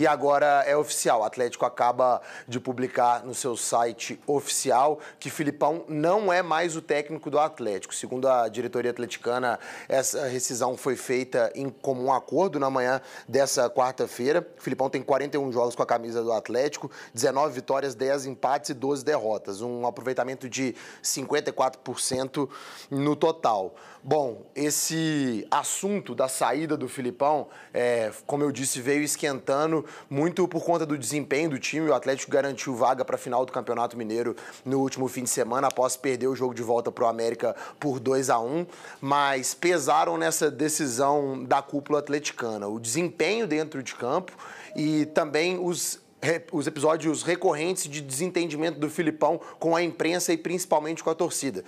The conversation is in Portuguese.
E agora é oficial. O Atlético acaba de publicar no seu site oficial que Filipão não é mais o técnico do Atlético. Segundo a diretoria atleticana, essa rescisão foi feita em comum acordo na manhã dessa quarta-feira. Filipão tem 41 jogos com a camisa do Atlético, 19 vitórias, 10 empates e 12 derrotas. Um aproveitamento de 54% no total. Bom, esse assunto da saída do Filipão, é, como eu disse, veio esquentando muito por conta do desempenho do time. O Atlético garantiu vaga para a final do Campeonato Mineiro no último fim de semana, após perder o jogo de volta para o América por 2 a 1 mas pesaram nessa decisão da cúpula atleticana. O desempenho dentro de campo e também os os episódios recorrentes de desentendimento do Filipão com a imprensa e principalmente com a torcida.